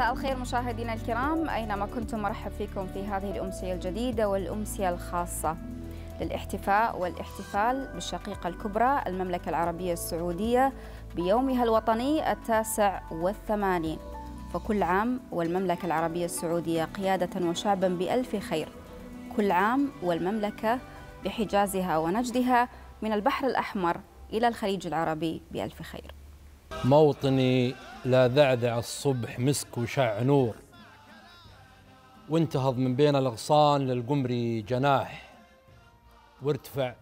مساء الخير مشاهدينا الكرام أينما كنتم مرحب فيكم في هذه الأمسية الجديدة والأمسية الخاصة للاحتفاء والاحتفال بالشقيقة الكبرى المملكة العربية السعودية بيومها الوطني التاسع والثمانين فكل عام والمملكة العربية السعودية قيادة وشعبا بألف خير كل عام والمملكة بحجازها ونجدها من البحر الأحمر إلى الخليج العربي بألف خير موطني لا ذعذع الصبح مسك وشع نور وانتهض من بين الأغصان للقمري جناح وارتفع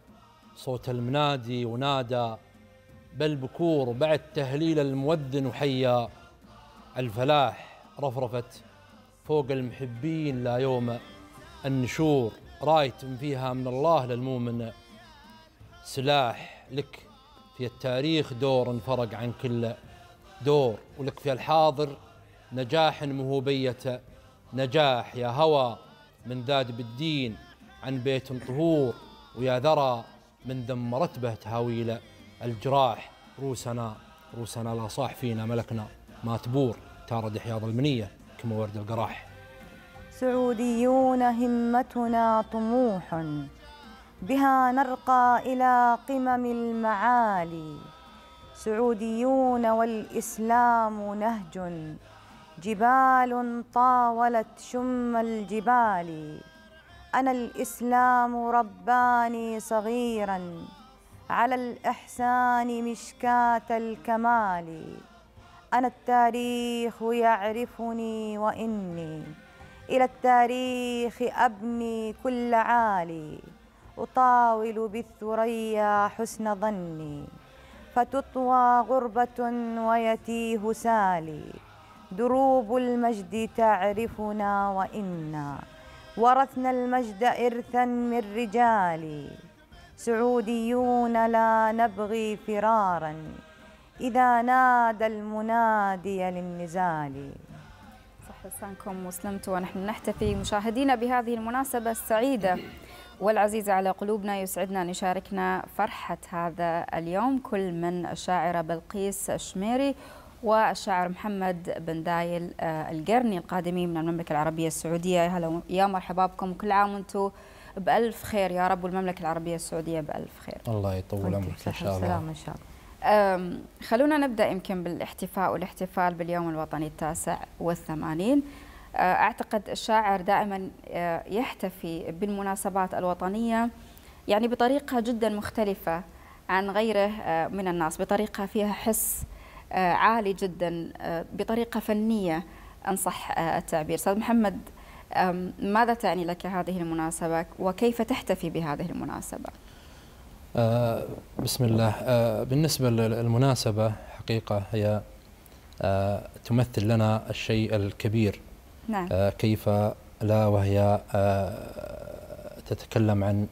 صوت المنادي ونادى بل بكور بعد تهليل المؤذن وحيا الفلاح رفرفت فوق المحبين لا يوم النشور رايت فيها من الله للمؤمن سلاح لك في التاريخ دور انفرق عن كل دور ولك في الحاضر نجاح مهوبية نجاح يا هوى من ذاد بالدين عن بيت طهور ويا ذرى من ذم رتبه تهاويل الجراح روسنا روسنا لا صاح فينا ملكنا ما تبور تارد حياض المنية كما ورد القراح سعوديون همتنا طموح بها نرقى إلى قمم المعالي سعوديون والإسلام نهج جبال طاولت شم الجبال أنا الإسلام رباني صغيرا على الإحسان مشكاة الكمال أنا التاريخ يعرفني وإني إلى التاريخ أبني كل عالي أطاول بالثريا حسن ظني فتطوى غربة ويتيه سالي دروب المجد تعرفنا وإنا ورثنا المجد إرثا من رجالي سعوديون لا نبغي فرارا إذا نادى المنادي للنزال صح لسانكم وسلمتوا ونحن نحتفي مشاهدينا بهذه المناسبة السعيدة والعزيزة على قلوبنا يسعدنا أن يشاركنا فرحة هذا اليوم كل من الشاعرة بلقيس الشميري والشاعر محمد بن دايل آه، القرني القادمين من المملكة العربية السعودية هلا يا مرحبا بكم كل عام وانتم بألف خير يا رب والمملكة العربية السعودية بألف خير الله يطول عمرك إن شاء الله إن شاء الله خلونا نبدأ يمكن بالاحتفاء والاحتفال باليوم الوطني التاسع والثمانين آه، أعتقد الشاعر دائما آه، يحتفي بالمناسبات الوطنية يعني بطريقة جدا مختلفة عن غيره آه، من الناس بطريقة فيها حس عالي جدا بطريقة فنية أن صح التعبير أستاذ محمد ماذا تعني لك هذه المناسبة وكيف تحتفي بهذه المناسبة؟ بسم الله بالنسبة للمناسبة حقيقة هي تمثل لنا الشيء الكبير نعم. آه، كيف لا وهي آه، تتكلم عن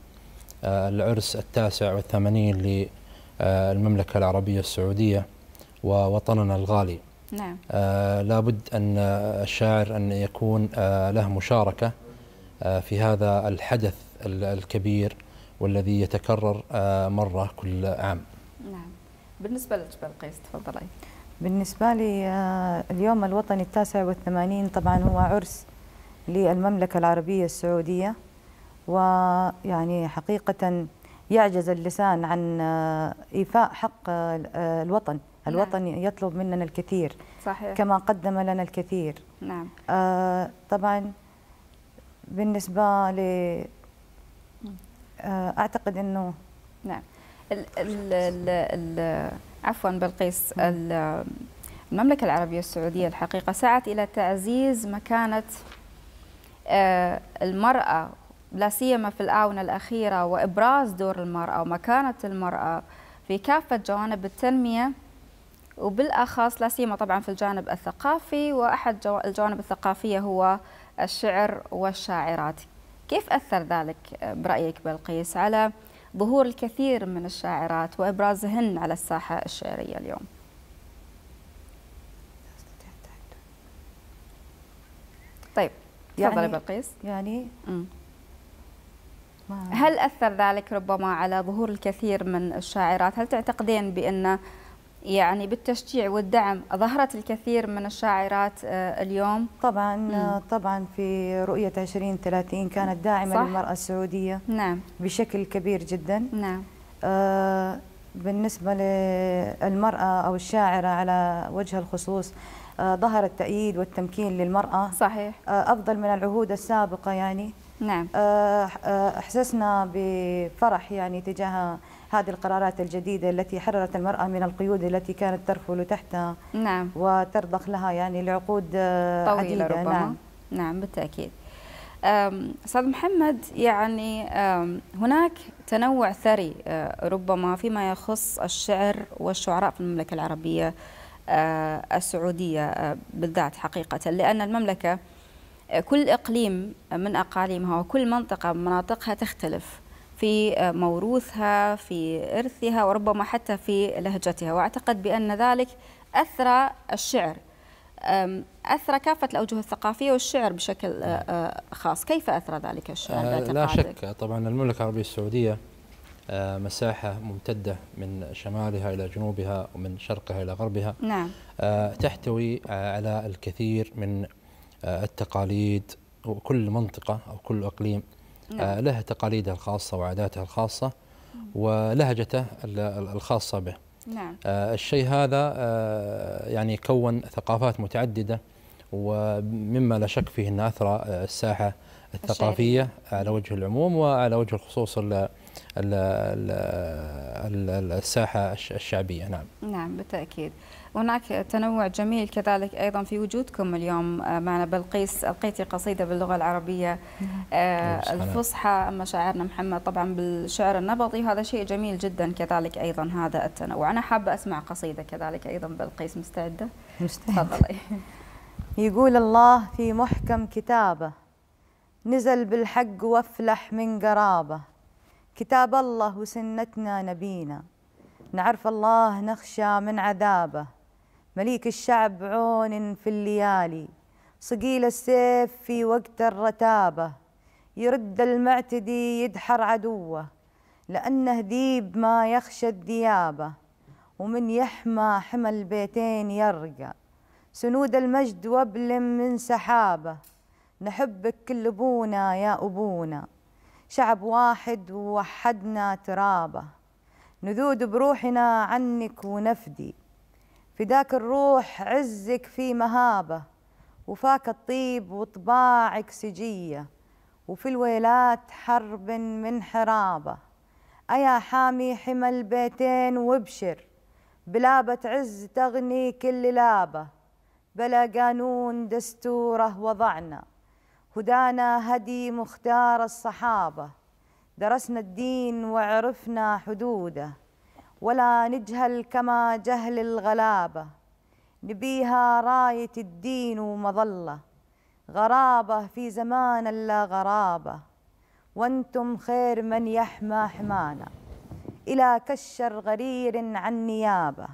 آه، العرس التاسع والثمانين للمملكة العربية السعودية ووطننا الغالي نعم. لابد أن الشاعر أن يكون له مشاركة في هذا الحدث الكبير والذي يتكرر مرة كل عام نعم بالنسبة لجبل قيس تفضلي بالنسبة لي آه، اليوم الوطني التاسع والثمانين طبعا هو عرس للمملكة العربية السعودية ويعني حقيقة يعجز اللسان عن آه، إيفاء حق الوطن آه، الوطن نعم. يطلب مننا الكثير صحيح. كما قدم لنا الكثير نعم. آه طبعا بالنسبة ل آه أعتقد أنه نعم ال ال ال ال عفوا بلقيس المملكة العربية السعودية الحقيقة سعت إلى تعزيز مكانة آه، المرأة لا سيما في الآونة الأخيرة وإبراز دور المرأة ومكانة المرأة في كافة جوانب التنمية وبالأخص لا سيما طبعا في الجانب الثقافي وأحد الجوانب الثقافية هو الشعر والشاعرات كيف أثر ذلك برأيك بلقيس على ظهور الكثير من الشاعرات وإبرازهن على الساحة الشعرية اليوم طيب تفضلي يعني بلقيس يعني م. هل أثر ذلك ربما على ظهور الكثير من الشاعرات هل تعتقدين بأن يعني بالتشجيع والدعم ظهرت الكثير من الشاعرات آه، اليوم طبعا مم. آه، طبعا في رؤية 2030 كانت داعمة صح؟ للمرأة السعودية نعم بشكل كبير جدا نعم آه بالنسبة للمرأة أو الشاعرة على وجه الخصوص آه ظهر التأييد والتمكين للمرأة صحيح آه أفضل من العهود السابقة يعني نعم آه، أحسسنا بفرح يعني تجاه هذه القرارات الجديدة التي حررت المرأة من القيود التي كانت ترفل تحتها نعم وترضخ لها يعني لعقود آه، طويلة عديدة نعم. ربما نعم, نعم بالتأكيد أستاذ محمد يعني هناك تنوع ثري آه، ربما فيما يخص الشعر والشعراء في المملكة العربية آه، السعودية بالذات حقيقة لأن المملكة كل إقليم من أقاليمها وكل منطقة من مناطقها تختلف في آه، موروثها في إرثها وربما حتى في لهجتها وأعتقد بأن ذلك أثرى الشعر أثرى كافة الأوجه الثقافية والشعر بشكل آه، آه، خاص كيف أثرى ذلك الشعر؟ لا شك طبعا المملكة العربية السعودية مساحة ممتدة من شمالها إلى جنوبها ومن شرقها إلى غربها نعم. تحتوي على الكثير من التقاليد وكل منطقة أو كل أقليم نعم. آه، لها تقاليده الخاصة وعاداته الخاصة ولهجته الخاصة به نعم. آه، الشيء هذا آه، يعني كون ثقافات متعددة ومما لا شك فيه أن أثر الساحة الثقافية الشعرية. على وجه العموم وعلى وجه الخصوص الـ الـ الـ الساحة الشعبية نعم نعم بالتأكيد هناك تنوع جميل كذلك أيضا في وجودكم اليوم آه، معنا بلقيس ألقيتي قصيدة باللغة العربية آه، الفصحى أما شاعرنا محمد طبعا بالشعر النبطي هذا شيء جميل جدا كذلك أيضا هذا التنوع أنا حابة أسمع قصيدة كذلك أيضا بلقيس مستعدة؟ مستعد. تفضلي يقول الله في محكم كتابه نزل بالحق وافلح من قرابه كتاب الله وسنتنا نبينا نعرف الله نخشى من عذابه مليك الشعب عون في الليالي صقيل السيف في وقت الرتابة يرد المعتدي يدحر عدوه لأنه ديب ما يخشى الديابة ومن يحمى حمى البيتين يرقى سنود المجد وابلم من سحابة نحبك كل أبونا يا أبونا شعب واحد ووحدنا ترابه نذود بروحنا عنك ونفدي فداك الروح عزك في مهابة وفاك الطيب وطباعك سجية وفي الويلات حرب من حرابة أيا حامي حمى البيتين وابشر بلابة عز تغني كل لابة بلا قانون دستوره وضعنا هدانا هدي مختار الصحابة درسنا الدين وعرفنا حدوده ولا نجهل كما جهل الغلابة نبيها راية الدين ومظلة غرابة في زمان لا غرابة وانتم خير من يحمى حمانا إلى كشر غرير عن نيابة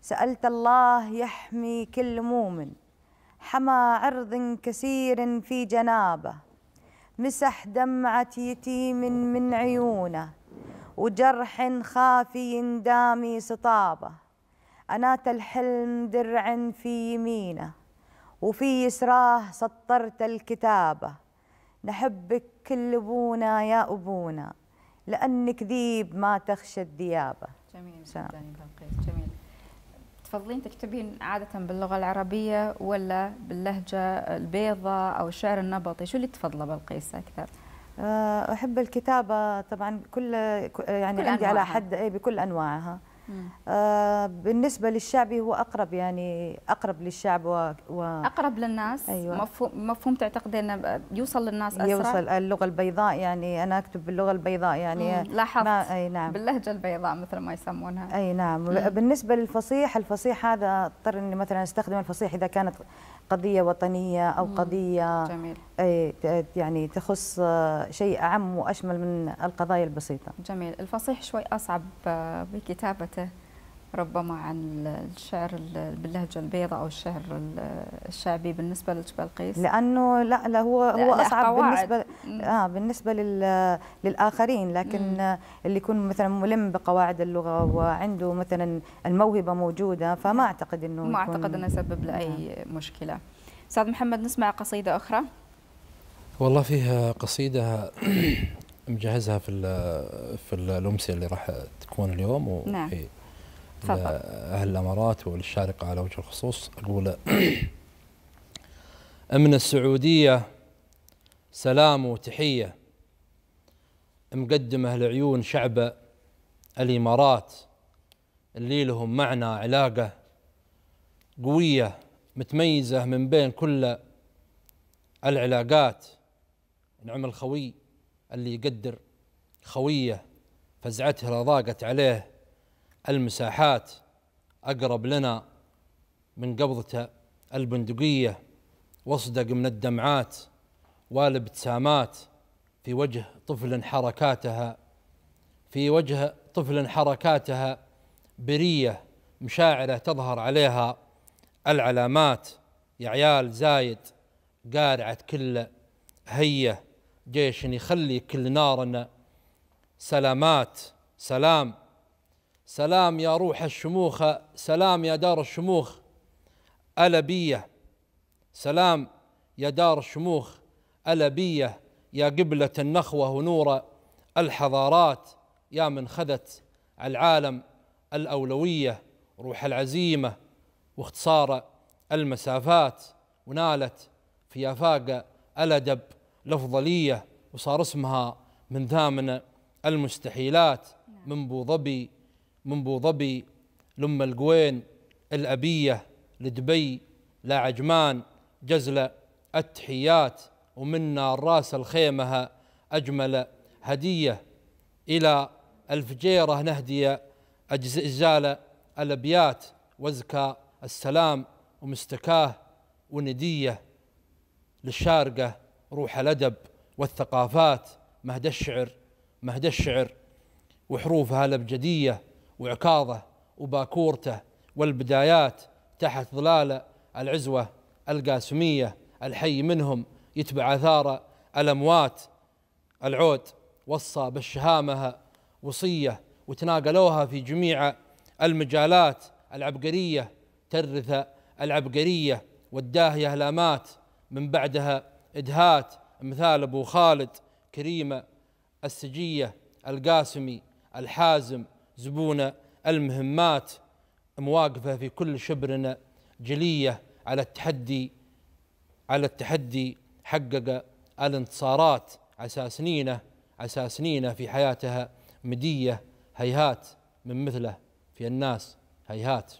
سألت الله يحمي كل مؤمن حمى عرض كثير في جنابه مسح دمعة يتيم من عيونه وجرح خافي دامي سطابة أنات الحلم درع في يمينه وفي يسراه سطرت الكتابة نحبك كل أبونا يا أبونا لأنك ذيب ما تخشى الذيابة جميل جدا جميل تفضلين تكتبين عادة باللغة العربية ولا باللهجة البيضاء أو الشعر النبطي شو اللي تفضله بلقيس أكثر؟ آه، احب الكتابه طبعا كل يعني كل عندي على حد اي بكل انواعها آه بالنسبة للشعبي هو أقرب يعني أقرب للشعب و... و... أقرب للناس أيوة. مفهوم, مفهوم تعتقد أنه يوصل للناس أسرع يوصل اللغة البيضاء يعني أنا أكتب باللغة البيضاء يعني لاحظت ما... أي نعم باللهجة البيضاء مثل ما يسمونها أي نعم مم. بالنسبة للفصيح الفصيح هذا أضطر أني مثلا أستخدم الفصيح إذا كانت قضية وطنية أو قضية جميل. إيه، يعني تخص آه، شيء أعم وأشمل من القضايا البسيطة جميل الفصيح شوي أصعب آه، بكتابته ربما عن الشعر باللهجه البيضاء او الشعر الشعبي بالنسبه لجبال قيس لانه لا, لا هو لا هو اصعب قواعد. بالنسبه اه بالنسبه لل للاخرين لكن مم. اللي يكون مثلا ملم بقواعد اللغه وعنده مثلا الموهبه موجوده فما نعم. اعتقد انه ما اعتقد انه يسبب له اي نعم. مشكله استاذ محمد نسمع قصيده اخرى والله فيها قصيده مجهزها في في الامسيه اللي راح تكون اليوم نعم. لأهل الأمارات وللشارقة على وجه الخصوص أقول من السعودية سلام وتحية مقدمة لعيون شعب الإمارات اللي لهم معنى علاقة قوية متميزة من بين كل العلاقات نعم الخوي اللي يقدر خويه فزعته ضاقت عليه المساحات أقرب لنا من قبضته البندقية واصدق من الدمعات والابتسامات في وجه طفل حركاتها في وجه طفل حركاتها برية مشاعره تظهر عليها العلامات يا عيال زايد قارعة كل هية جيش يخلي كل نارنا سلامات سلام سلام يا روح الشموخ سلام يا دار الشموخ ألبية سلام يا دار الشموخ ألبية يا قبلة النخوة ونور الحضارات يا من خذت العالم الأولوية روح العزيمة واختصار المسافات ونالت في آفاق الأدب الأفضلية وصار اسمها من ثامن المستحيلات من بوظبي من بوظبي لم القوين الأبية لدبي عجمان جزلة التحيات ومنا الراس الخيمة أجمل هدية إلى الفجيرة نهدي أجزال الأبيات وزكى السلام ومستكاه وندية للشارقة روح الأدب والثقافات مهد الشعر مهد الشعر وحروفها الأبجدية وعكاظه وباكورته والبدايات تحت ظلال العزوه القاسميه الحي منهم يتبع اثار الاموات العود وصى بالشهامه وصيه وتناقلوها في جميع المجالات العبقريه ترث العبقريه والداهيه لامات من بعدها ادهات مثال ابو خالد كريمه السجيه القاسمي الحازم زبون المهمات مواقفه في كل شبرنا جليه على التحدي على التحدي حقق الانتصارات عسى سنينه عسى سنينه في حياتها مديه هيهات من مثله في الناس هيهات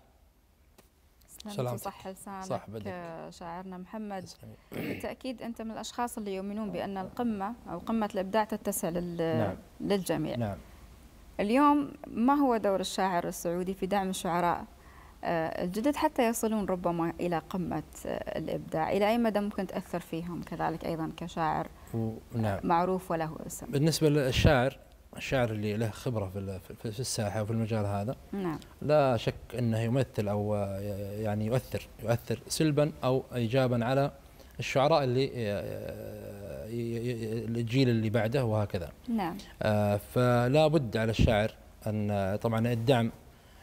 سلام صح لسانك شاعرنا محمد بالتاكيد انت من الاشخاص اللي يؤمنون بان القمه او قمه الابداع تتسع لل... نعم. للجميع نعم. اليوم ما هو دور الشاعر السعودي في دعم الشعراء آه، الجدد حتى يصلون ربما إلى قمة آه، الإبداع إلى أي مدى ممكن تأثر فيهم كذلك أيضا كشاعر نعم. معروف وله اسم بالنسبة للشاعر الشاعر اللي له خبرة في في الساحة وفي المجال هذا نعم. لا شك أنه يمثل أو آه، يعني يؤثر يؤثر سلبا أو إيجابا على الشعراء اللي آه، آه، الجيل اللي بعده وهكذا نعم آه، فلا بد على الشاعر ان طبعا الدعم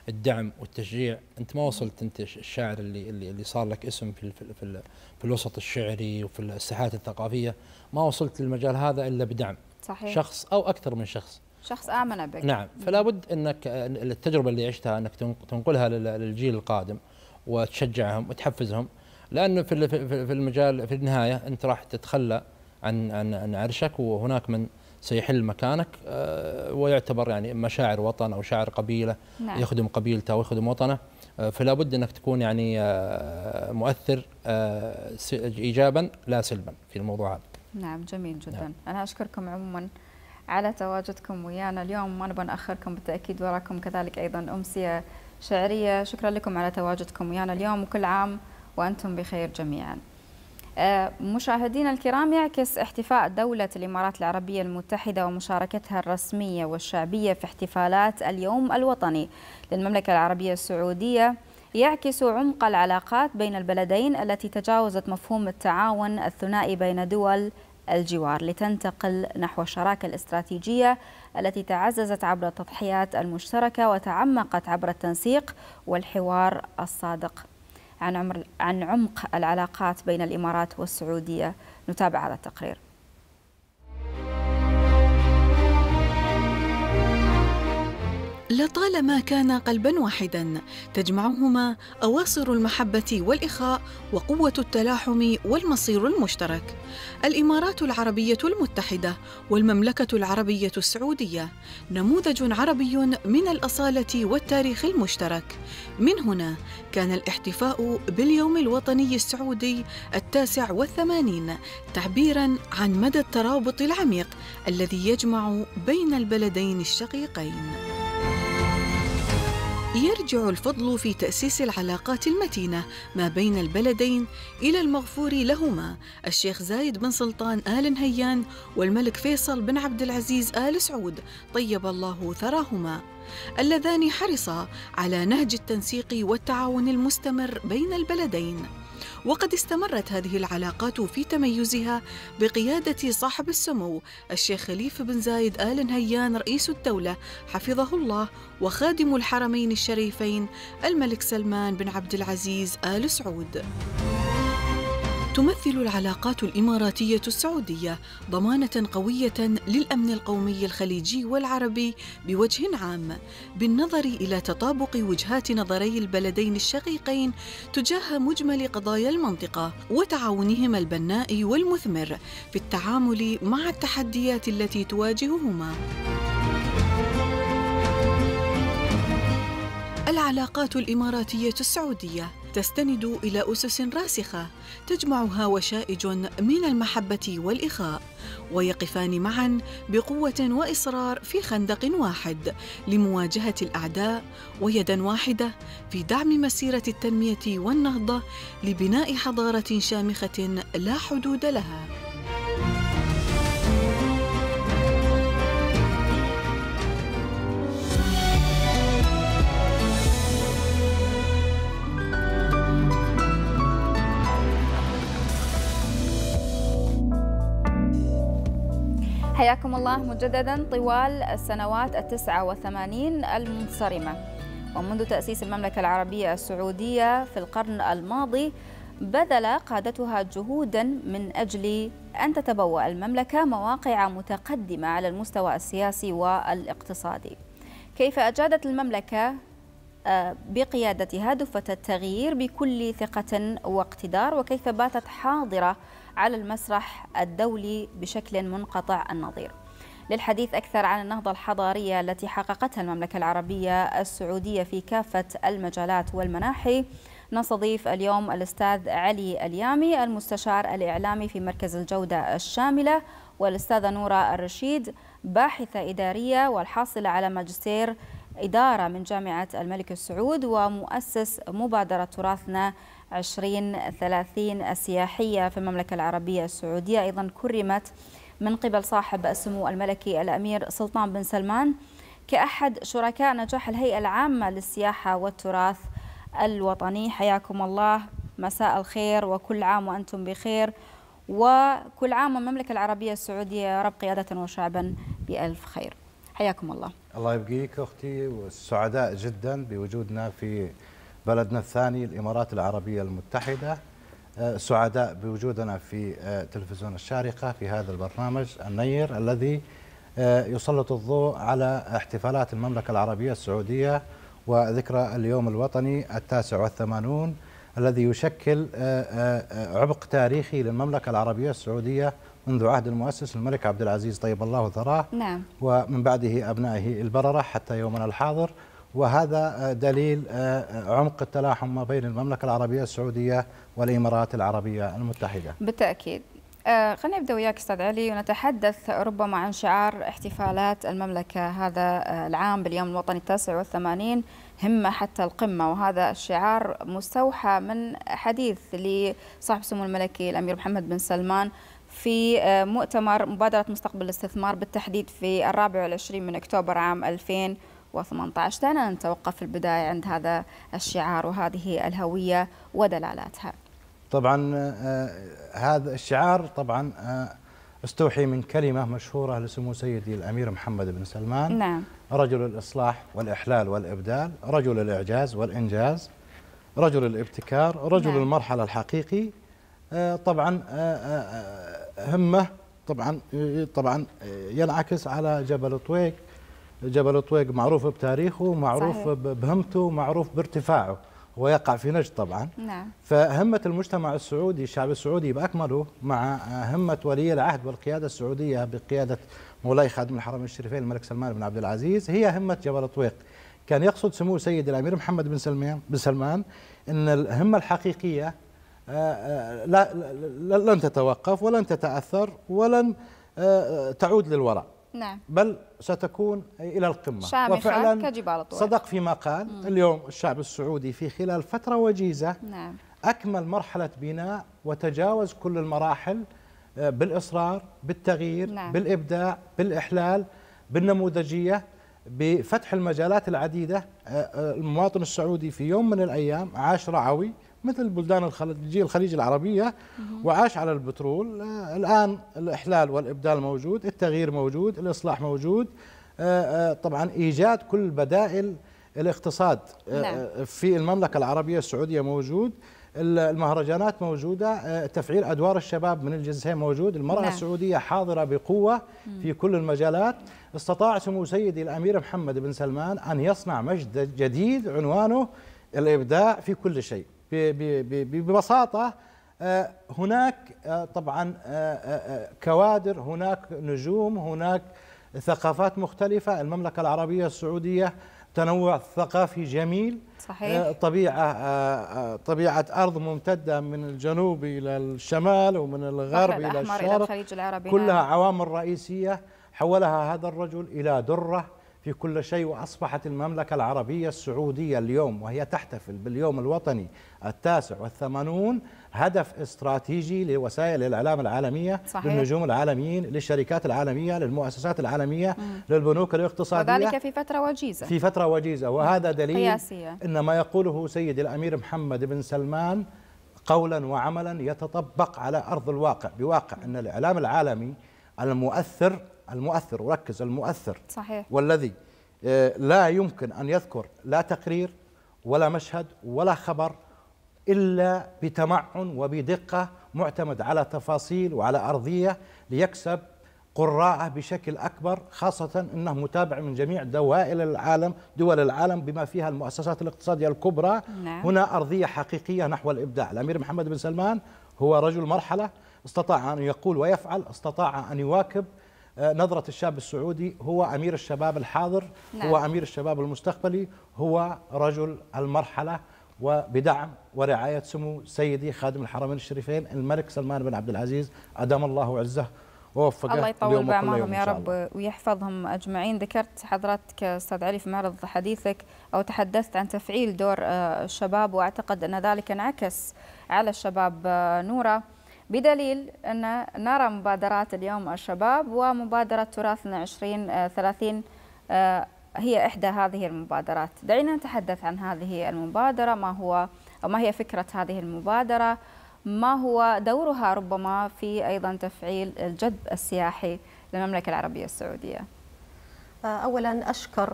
الدعم والتشجيع انت ما وصلت انت الشاعر اللي اللي صار لك اسم في في في الوسط الشعري وفي الساحات الثقافيه ما وصلت للمجال هذا الا بدعم صحيح. شخص او اكثر من شخص شخص امن بك نعم فلا بد انك التجربه اللي عشتها انك تنقلها للجيل القادم وتشجعهم وتحفزهم لانه في في المجال في النهايه انت راح تتخلى عن عن عن عرشك وهناك من سيحل مكانك آه، ويعتبر يعني اما شاعر وطن او شاعر قبيله نعم. يخدم قبيلته ويخدم وطنه آه، فلا بد انك تكون يعني آه، مؤثر ايجابا لا سلبا في الموضوع هذا. نعم جميل جدا، نعم. انا اشكركم عموما على تواجدكم ويانا اليوم ما نبغى ناخركم بالتاكيد وراكم كذلك ايضا امسيه شعريه، شكرا لكم على تواجدكم ويانا اليوم وكل عام وأنتم بخير جميعاً آه، مشاهدينا الكرام يعكس احتفاء دولة الإمارات العربية المتحدة ومشاركتها الرسمية والشعبية في احتفالات اليوم الوطني للمملكة العربية السعودية يعكس عمق العلاقات بين البلدين التي تجاوزت مفهوم التعاون الثنائي بين دول الجوار لتنتقل نحو الشراكة الاستراتيجية التي تعززت عبر التضحيات المشتركة وتعمقت عبر التنسيق والحوار الصادق عن, عمر عن عمق العلاقات بين الإمارات والسعودية نتابع هذا التقرير لطالما كان قلبا واحدا تجمعهما اواصر المحبه والاخاء وقوه التلاحم والمصير المشترك الامارات العربيه المتحده والمملكه العربيه السعوديه نموذج عربي من الاصاله والتاريخ المشترك من هنا كان الاحتفاء باليوم الوطني السعودي التاسع والثمانين تعبيرا عن مدى الترابط العميق الذي يجمع بين البلدين الشقيقين يرجع الفضل في تأسيس العلاقات المتينة ما بين البلدين إلى المغفور لهما الشيخ زايد بن سلطان آل نهيان والملك فيصل بن عبد العزيز آل سعود طيب الله ثراهما اللذان حرصا على نهج التنسيق والتعاون المستمر بين البلدين وقد استمرت هذه العلاقات في تميزها بقيادة صاحب السمو الشيخ خليفة بن زايد آل نهيان رئيس الدولة حفظه الله وخادم الحرمين الشريفين الملك سلمان بن عبد العزيز آل سعود. تمثل العلاقات الاماراتيه السعوديه ضمانه قويه للامن القومي الخليجي والعربي بوجه عام بالنظر الى تطابق وجهات نظري البلدين الشقيقين تجاه مجمل قضايا المنطقه وتعاونهما البناء والمثمر في التعامل مع التحديات التي تواجههما العلاقات الاماراتيه السعوديه تستند إلى أسس راسخة تجمعها وشائج من المحبة والإخاء ويقفان معا بقوة وإصرار في خندق واحد لمواجهة الأعداء ويدا واحدة في دعم مسيرة التنمية والنهضة لبناء حضارة شامخة لا حدود لها حياكم الله مجددا طوال السنوات التسعة وثمانين المنصرمة ومنذ تأسيس المملكة العربية السعودية في القرن الماضي بذل قادتها جهودا من أجل أن تتبوأ المملكة مواقع متقدمة على المستوى السياسي والاقتصادي كيف أجادت المملكة آه، بقيادتها دفة التغيير بكل ثقة واقتدار وكيف باتت حاضرة على المسرح الدولي بشكل منقطع النظير للحديث أكثر عن النهضة الحضارية التي حققتها المملكة العربية السعودية في كافة المجالات والمناحي نستضيف اليوم الأستاذ علي اليامي المستشار الإعلامي في مركز الجودة الشاملة والأستاذة نورة الرشيد باحثة إدارية والحاصلة على ماجستير إدارة من جامعة الملك سعود ومؤسس مبادرة تراثنا 2030 السياحية في المملكة العربية السعودية أيضا كرمت من قبل صاحب السمو الملكي الأمير سلطان بن سلمان كأحد شركاء نجاح الهيئة العامة للسياحة والتراث الوطني حياكم الله مساء الخير وكل عام وأنتم بخير وكل عام والمملكة العربية السعودية يا رب قيادة وشعبا بألف خير حياكم الله الله يبقيك أختي والسعداء جدا بوجودنا في بلدنا الثاني الإمارات العربية المتحدة آه، سعداء بوجودنا في آه، تلفزيون الشارقة في هذا البرنامج النير الذي آه، يسلط الضوء على احتفالات المملكة العربية السعودية وذكرى اليوم الوطني التاسع والثمانون الذي يشكل عبق تاريخي للمملكة العربية السعودية منذ عهد المؤسس الملك عبد العزيز طيب الله ثراه نعم. ومن بعده أبنائه البررة حتى يومنا الحاضر وهذا آه، دليل آه، آه، عمق التلاحم ما بين المملكة العربية السعودية والإمارات العربية المتحدة بالتأكيد خلينا نبدا وياك استاذ علي ونتحدث ربما عن شعار احتفالات المملكه هذا العام باليوم الوطني التاسع والثمانين همه حتى القمه وهذا الشعار مستوحى من حديث لصاحب سمو الملكي الامير محمد بن سلمان في مؤتمر مبادره مستقبل الاستثمار بالتحديد في الرابع والعشرين من اكتوبر عام 2000 18 دعنا نتوقف في البداية عند هذا الشعار وهذه الهوية ودلالاتها طبعا آه، هذا الشعار طبعا آه، استوحي من كلمة مشهورة لسمو سيدي الأمير محمد بن سلمان نعم. رجل الإصلاح والإحلال والإبدال رجل الإعجاز والإنجاز رجل الابتكار رجل نعم. المرحلة الحقيقي آه، طبعا همه طبعا طبعا ينعكس على جبل طويق جبل طويق معروف بتاريخه ومعروف بهمته ومعروف بارتفاعه ويقع في نجد طبعا نعم. فهمة المجتمع السعودي الشعب السعودي بأكمله مع همة ولي العهد والقيادة السعودية بقيادة مولاي خادم الحرم الشريفين الملك سلمان بن عبد العزيز هي همة جبل طويق كان يقصد سمو سيد الأمير محمد بن سلمان بن سلمان أن الهمة الحقيقية آه، آه، لا لن تتوقف ولن تتأثر ولن آه، تعود للوراء نعم بل ستكون إلى القمة وفعلا كجبال طول. صدق فيما قال مم. اليوم الشعب السعودي في خلال فترة وجيزة نعم. أكمل مرحلة بناء وتجاوز كل المراحل آه، بالإصرار بالتغيير نعم. بالإبداع بالإحلال بالنموذجية بفتح المجالات العديدة آه، آه، المواطن السعودي في يوم من الأيام عاش رعوي مثل بلدان الخليج الخليج العربية وعاش على البترول آه، الآن الإحلال والإبدال موجود التغيير موجود الإصلاح موجود آه، آه، طبعا إيجاد كل بدائل الاقتصاد نعم. في المملكة العربية السعودية موجود المهرجانات موجودة تفعيل أدوار الشباب من الجنسين موجود المرأة نعم. السعودية حاضرة بقوة في كل المجالات استطاع سمو سيدي الأمير محمد بن سلمان أن يصنع مجد جديد عنوانه الإبداع في كل شيء ببساطه آه، هناك آه، طبعا آه، كوادر هناك نجوم هناك ثقافات مختلفه المملكه العربيه السعوديه تنوع ثقافي جميل صحيح طبيعه طبيعه ارض ممتده من الجنوب الى الشمال ومن الغرب الى الشرق إلى الخليج العربي كلها نعم. عوامل رئيسيه حولها هذا الرجل الى دره في كل شيء وأصبحت المملكة العربية السعودية اليوم وهي تحتفل باليوم الوطني التاسع والثمانون هدف استراتيجي لوسائل الإعلام العالمية صحيح. للنجوم العالميين للشركات العالمية للمؤسسات العالمية م. للبنوك الاقتصادية وذلك في فترة وجيزة في فترة وجيزة وهذا دليل قياسية. إن ما يقوله سيد الأمير محمد بن سلمان قولا وعملا يتطبق على أرض الواقع بواقع أن الإعلام العالمي المؤثر المؤثر وركز المؤثر صحيح والذي آه، لا يمكن أن يذكر لا تقرير ولا مشهد ولا خبر إلا بتمعن وبدقة معتمد على تفاصيل وعلى أرضية ليكسب قراءه بشكل اكبر خاصه انه متابع من جميع دوائر العالم دول العالم بما فيها المؤسسات الاقتصاديه الكبرى نعم. هنا ارضيه حقيقيه نحو الابداع الامير محمد بن سلمان هو رجل مرحله استطاع ان يقول ويفعل استطاع ان يواكب آه، نظرة الشاب السعودي هو أمير الشباب الحاضر نعم. هو أمير الشباب المستقبلي هو رجل المرحلة وبدعم ورعاية سمو سيدي خادم الحرمين الشريفين الملك سلمان بن عبد العزيز أدام الله عزه ووفقه الله يطول بعمرهم يا رب ويحفظهم أجمعين ذكرت حضرتك أستاذ علي في معرض حديثك أو تحدثت عن تفعيل دور آه، الشباب وأعتقد أن ذلك انعكس على الشباب آه، نوره بدليل أن نرى مبادرات اليوم الشباب ومبادرة تراثنا آه، 2030 آه، هي إحدى هذه المبادرات دعينا نتحدث عن هذه المبادرة ما هو أو ما هي فكرة هذه المبادرة ما هو دورها ربما في أيضا تفعيل الجذب السياحي للمملكة العربية السعودية آه، أولا أشكر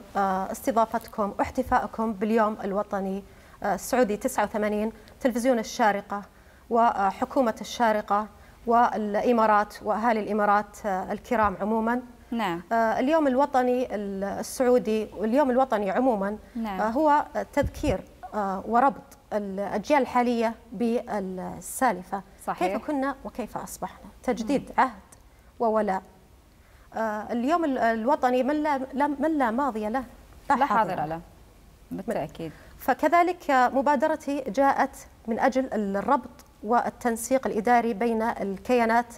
استضافتكم واحتفائكم باليوم الوطني السعودي 89 تلفزيون الشارقة وحكومة الشارقة والإمارات وأهالي الإمارات الكرام عموما نعم. آه، اليوم الوطني السعودي واليوم الوطني عموما نعم. آه، هو تذكير آه، وربط الأجيال الحالية بالسالفة صحيح. كيف كنا وكيف أصبحنا تجديد مم. عهد وولاء اليوم الوطني من لا, من لا ماضي له لا, حاضر, لا حاضر له بالتأكيد فكذلك مبادرتي جاءت من أجل الربط والتنسيق الإداري بين الكيانات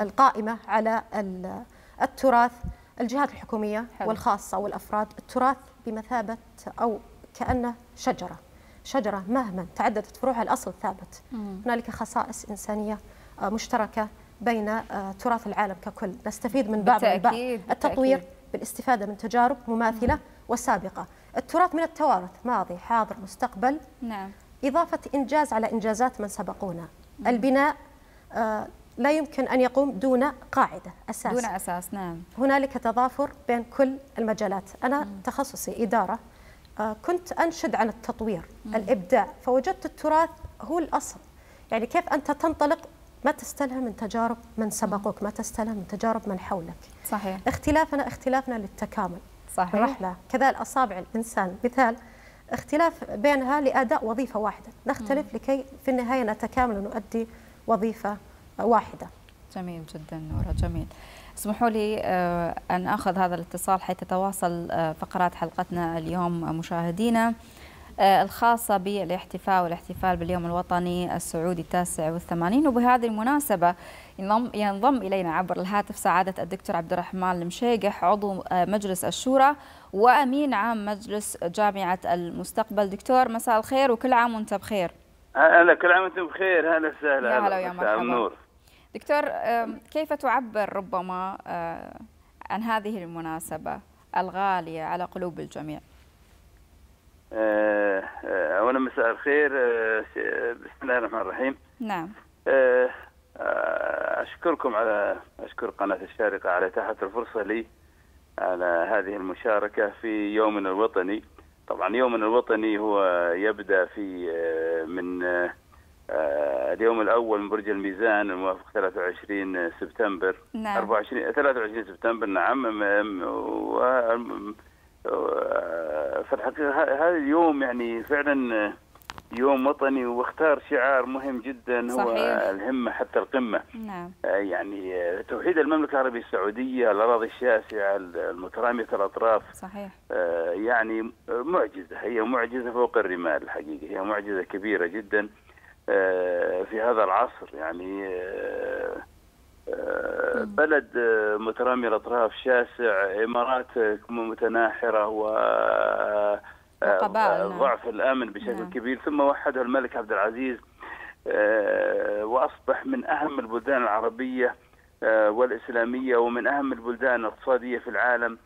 القائمة على التراث الجهات الحكومية والخاصة والأفراد التراث بمثابة أو كأنه شجرة شجرة مهما تعددت فروعها الأصل ثابت هنالك خصائص إنسانية آه، مشتركة بين آه، تراث العالم ككل نستفيد من بعض بالتأكيد. التطوير بالتأكيد. بالاستفادة من تجارب مماثلة مم. وسابقة التراث من التوارث ماضي حاضر مستقبل نعم. إضافة إنجاز على إنجازات من سبقونا البناء آه، لا يمكن أن يقوم دون قاعدة أساس دون أساس نعم هنالك تضافر بين كل المجالات أنا مم. تخصصي إدارة آه، كنت أنشد عن التطوير مم. الإبداع فوجدت التراث هو الأصل يعني كيف أنت تنطلق ما تستلهم من تجارب من سبقوك ما تستلهم من تجارب من حولك صحيح اختلافنا اختلافنا للتكامل صحيح الرحلة كذا الأصابع الإنسان مثال اختلاف بينها لاداء وظيفه واحده نختلف مم. لكي في النهايه نتكامل ونؤدي وظيفه واحده جميل جدا نورة جميل اسمحوا لي آه، أن أخذ هذا الاتصال حيث تتواصل آه، فقرات حلقتنا اليوم مشاهدينا آه، الخاصة بالاحتفاء والاحتفال باليوم الوطني السعودي التاسع والثمانين وبهذه المناسبة ينضم, ينضم إلينا عبر الهاتف سعادة الدكتور عبد الرحمن المشيقح عضو مجلس الشورى وأمين عام مجلس جامعة المستقبل دكتور مساء الخير وكل عام وأنت بخير هلا كل عام وأنتم بخير هلا وسهلا هلا ويا مرحبا نور. دكتور كيف تعبر ربما آه، عن هذه المناسبة الغالية على قلوب الجميع آه، آه، أولا مساء الخير بسم الله الرحمن الرحيم نعم أشكركم على أشكر قناة الشارقة على إتاحة الفرصة لي على هذه المشاركة في يومنا الوطني طبعا يومنا الوطني هو يبدأ في آه، من آه، آه، اليوم الأول من برج الميزان الموافق 23 سبتمبر نعم. 24 23 سبتمبر نعم في الحقيقة هذا اليوم يعني فعلا يوم وطني واختار شعار مهم جدا صحيح. هو الهمه حتى القمه نعم. آه، يعني توحيد المملكه العربيه السعوديه الاراضي الشاسعه المتراميه الاطراف صحيح آه، يعني معجزه هي معجزه فوق الرمال الحقيقه هي معجزه كبيره جدا آه، في هذا العصر يعني بلد مترامي الاطراف شاسع امارات متناحره و آه، نعم. ضعف الامن بشكل نعم. كبير ثم وحده الملك عبد العزيز آه، واصبح من اهم البلدان العربيه آه، والاسلاميه ومن اهم البلدان الاقتصاديه في العالم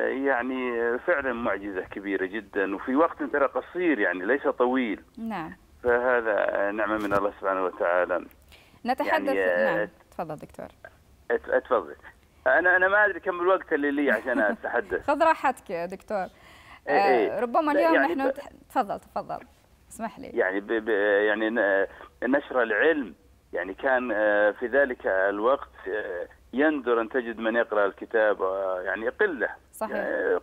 يعني فعلا معجزه كبيره جدا وفي وقت ترى قصير يعني ليس طويل نعم فهذا نعمه من الله سبحانه وتعالى نتحدث يعني نعم تفضل دكتور اتفضل انا انا ما ادري كم الوقت اللي لي عشان اتحدث خذ راحتك يا دكتور إيه، إيه. آه، ربما اليوم يعني نحن يعني تفضل تفضل اسمح لي يعني ب... ب... يعني نشر العلم يعني كان آه، في ذلك الوقت آه، يندر ان تجد من يقرا الكتاب يعني قله صحيح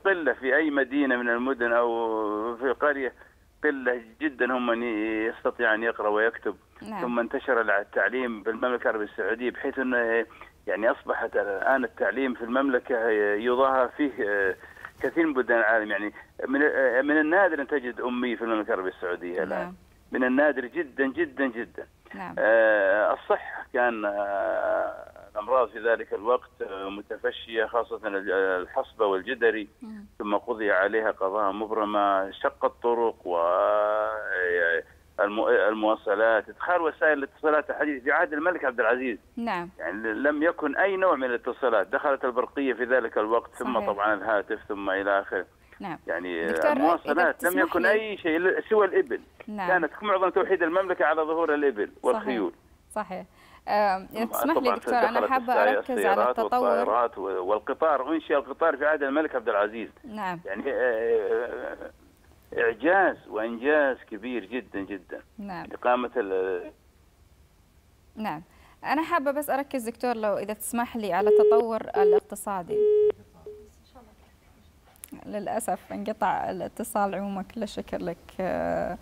قله في اي مدينه من المدن او في قريه قله جدا هم من يستطيع ان يقرا ويكتب نعم. ثم انتشر التعليم في المملكه العربيه السعوديه بحيث انه يعني اصبحت الان التعليم في المملكه يضاهى فيه كثير من بلدان العالم يعني من آه، من النادر ان تجد امي في المملكه العربيه السعوديه الان نعم. من النادر جدا جدا جدا نعم. آه الصح كان آه الامراض في ذلك الوقت آه، متفشيه خاصه الحصبه والجدري نعم. ثم قضي عليها قضاء مبرمه شق الطرق و آه، المواصلات ادخال وسائل الاتصالات الحديث في عهد الملك عبد العزيز نعم يعني لم يكن اي نوع من الاتصالات دخلت البرقيه في ذلك الوقت ثم صحيح. طبعا الهاتف ثم الى اخره نعم يعني المواصلات لم يكن اي شيء سوى الابل نعم. كانت معظم توحيد المملكه على ظهور الابل والخيول صحيح, صحيح. آه، إذا تسمح لي دكتور أنا حابة أركز على التطور والطائرات والقطار أنشئ القطار في عهد الملك عبد العزيز نعم يعني آه، آه، إعجاز وإنجاز كبير جدا جدا نعم إقامة نعم أنا حابة بس أركز دكتور لو إذا تسمح لي على التطور الاقتصادي للأسف انقطع الاتصال عموما كل الشكر لك آه،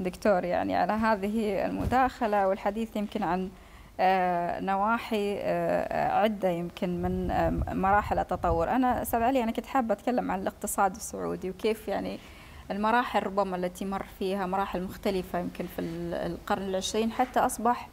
دكتور يعني على هذه المداخلة والحديث يمكن عن آه، نواحي آه، عدة يمكن من مراحل التطور أنا أستاذ علي أنا كنت حابة أتكلم عن الاقتصاد السعودي وكيف يعني المراحل ربما التي مر فيها مراحل مختلفة يمكن في القرن العشرين حتى أصبح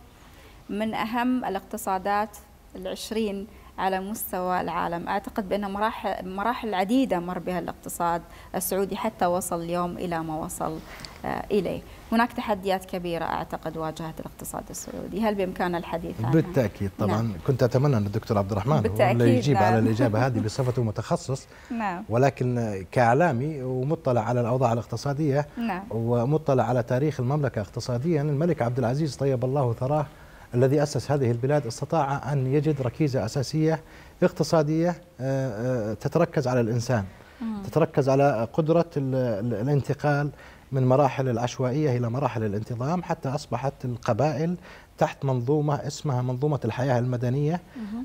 من أهم الاقتصادات العشرين على مستوى العالم أعتقد بأن مراحل, مراحل عديدة مر بها الاقتصاد السعودي حتى وصل اليوم إلى ما وصل آه، إليه هناك تحديات كبيرة أعتقد واجهت الاقتصاد السعودي هل بإمكاننا الحديث عنها؟ بالتأكيد نعم. طبعا نعم. كنت أتمنى أن الدكتور عبد الرحمن بالتأكيد هو يجيب نعم. على الإجابة هذه بصفته متخصص نعم. ولكن كإعلامي ومطلع على الأوضاع الاقتصادية نعم. ومطلع على تاريخ المملكة اقتصاديا الملك عبد العزيز طيب الله ثراه الذي أسس هذه البلاد استطاع أن يجد ركيزة أساسية اقتصادية آه، آه، تتركز على الإنسان تتركز على قدرة الانتقال من مراحل العشوائية إلى مراحل الانتظام حتى أصبحت القبائل تحت منظومة اسمها منظومة الحياة المدنية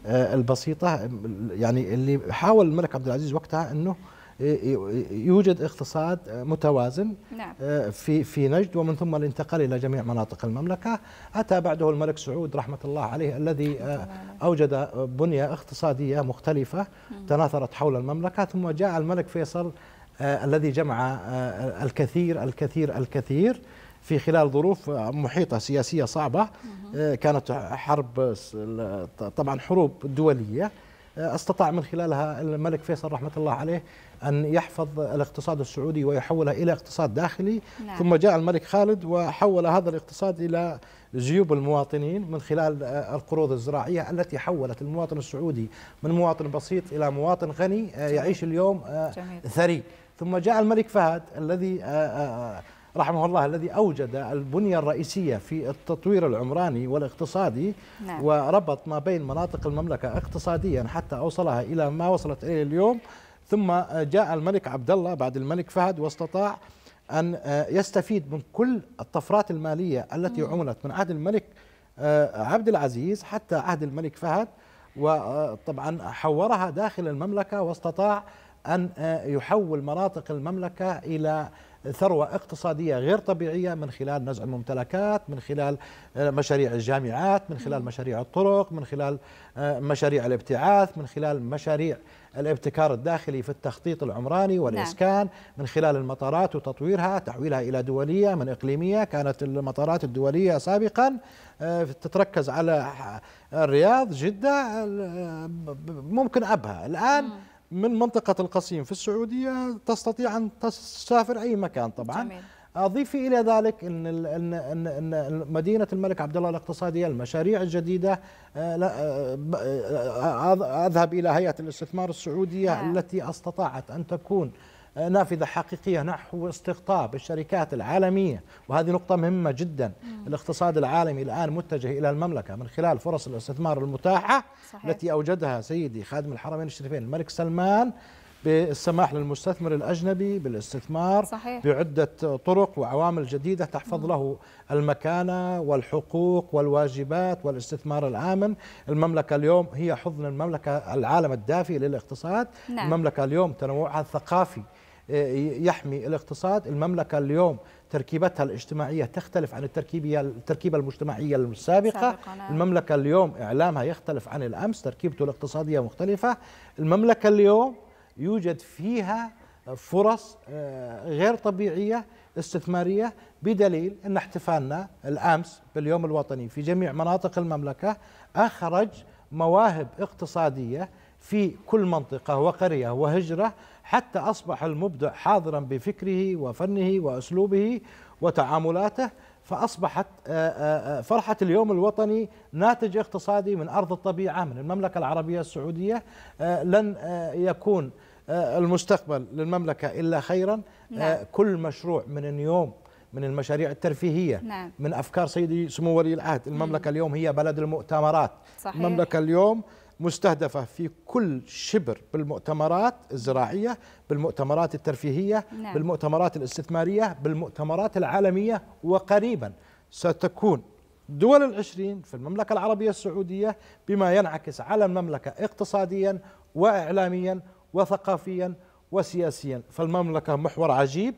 آه، البسيطة يعني اللي حاول الملك عبد العزيز وقتها أنه يوجد اقتصاد متوازن نعم. آه، في في نجد ومن ثم الانتقال الى جميع مناطق المملكه اتى بعده الملك سعود رحمه الله عليه الذي آه، اوجد بنيه اقتصاديه مختلفه تناثرت حول المملكه ثم جاء الملك فيصل آه، الذي جمع الكثير الكثير الكثير في خلال ظروف محيطه سياسيه صعبه كانت حرب طبعا حروب دوليه استطاع من خلالها الملك فيصل رحمه الله عليه ان يحفظ الاقتصاد السعودي ويحوله الى اقتصاد داخلي نعم. ثم جاء الملك خالد وحول هذا الاقتصاد الى جيوب المواطنين من خلال آه، القروض الزراعيه التي حولت المواطن السعودي من مواطن بسيط الى مواطن غني آه، يعيش اليوم آه، جميل. ثري ثم جاء الملك فهد الذي رحمه الله الذي أوجد البنية الرئيسية في التطوير العمراني والاقتصادي نعم. وربط ما بين مناطق المملكة اقتصاديا حتى أوصلها إلى ما وصلت إليه اليوم ثم جاء الملك عبد الله بعد الملك فهد واستطاع أن آه، يستفيد من كل الطفرات المالية التي عملت من عهد الملك آه، عبد العزيز حتى عهد الملك فهد وطبعا آه، حورها داخل المملكة واستطاع أن يحول مناطق المملكة إلى ثروة اقتصادية غير طبيعية من خلال نزع الممتلكات من خلال آه، مشاريع الجامعات من خلال مشاريع الطرق من خلال آه، مشاريع الابتعاث من خلال مشاريع الابتكار الداخلي في التخطيط العمراني والإسكان نعم. من خلال المطارات وتطويرها تحويلها إلى دولية من إقليمية كانت المطارات الدولية سابقا آه، تتركز على الرياض جدة ممكن أبها الآن مم. من منطقة القصيم في السعودية تستطيع أن تسافر أي مكان طبعا جميل. أضيف إلى ذلك أن مدينة الملك عبد الله الاقتصادية المشاريع الجديدة آه، آه، آه، أذهب إلى هيئة الاستثمار السعودية نعم. التي استطاعت أن تكون نافذة حقيقية نحو استقطاب الشركات العالمية وهذه نقطة مهمة جدا الاقتصاد العالمي الآن متجه إلى المملكة من خلال فرص الاستثمار المتاحة صحيح. التي أوجدها سيدي خادم الحرمين الشريفين الملك سلمان بالسماح للمستثمر الأجنبي بالاستثمار صحيح. بعدة طرق وعوامل جديدة تحفظ له المكانة والحقوق والواجبات والاستثمار الآمن المملكة اليوم هي حضن المملكة العالم الدافئ للاقتصاد نعم. المملكة اليوم تنوعها الثقافي يحمي الاقتصاد المملكة اليوم تركيبتها الاجتماعية تختلف عن التركيبية التركيبة المجتمعية السابقة نعم. المملكة اليوم إعلامها يختلف عن الأمس تركيبته الاقتصادية مختلفة المملكة اليوم يوجد فيها فرص آه، غير طبيعية استثمارية بدليل أن احتفالنا الأمس باليوم الوطني في جميع مناطق المملكة أخرج مواهب اقتصادية في كل منطقة وقرية وهجرة حتى أصبح المبدع حاضرا بفكره وفنه وأسلوبه وتعاملاته فأصبحت آه، آه، آه، فرحة اليوم الوطني ناتج اقتصادي من أرض الطبيعة من المملكة العربية السعودية لن يكون المستقبل للمملكة إلا خيرا نعم. كل مشروع من اليوم من المشاريع الترفيهية نعم. من أفكار سيدي سمو ولي العهد المملكة اليوم هي بلد المؤتمرات صحيح. المملكة اليوم مستهدفة في كل شبر بالمؤتمرات الزراعية بالمؤتمرات الترفيهية نعم. بالمؤتمرات الاستثمارية بالمؤتمرات العالمية وقريبا ستكون دول العشرين في المملكة العربية السعودية بما ينعكس على المملكة اقتصاديا وإعلاميا وثقافيا وسياسيا فالمملكة محور عجيب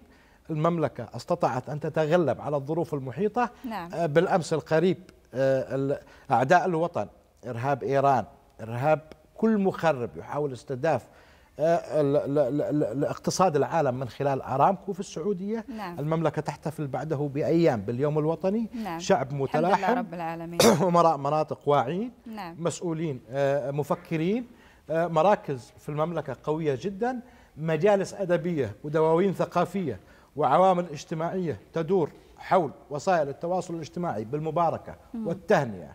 المملكة استطاعت أن تتغلب على الظروف المحيطة نعم. آه، بالأمس القريب آه، أعداء الوطن إرهاب إيران إرهاب كل مخرب يحاول استهداف آه، اقتصاد العالم من خلال ارامكو في السعوديه نعم. المملكه تحتفل بعده بايام باليوم الوطني نعم. شعب متلاحم رب العالمين امراء مناطق واعين نعم. مسؤولين آه، مفكرين آه، مراكز في المملكه قويه جدا مجالس ادبيه ودواوين ثقافيه وعوامل اجتماعيه تدور حول وسائل التواصل الاجتماعي بالمباركه والتهنئه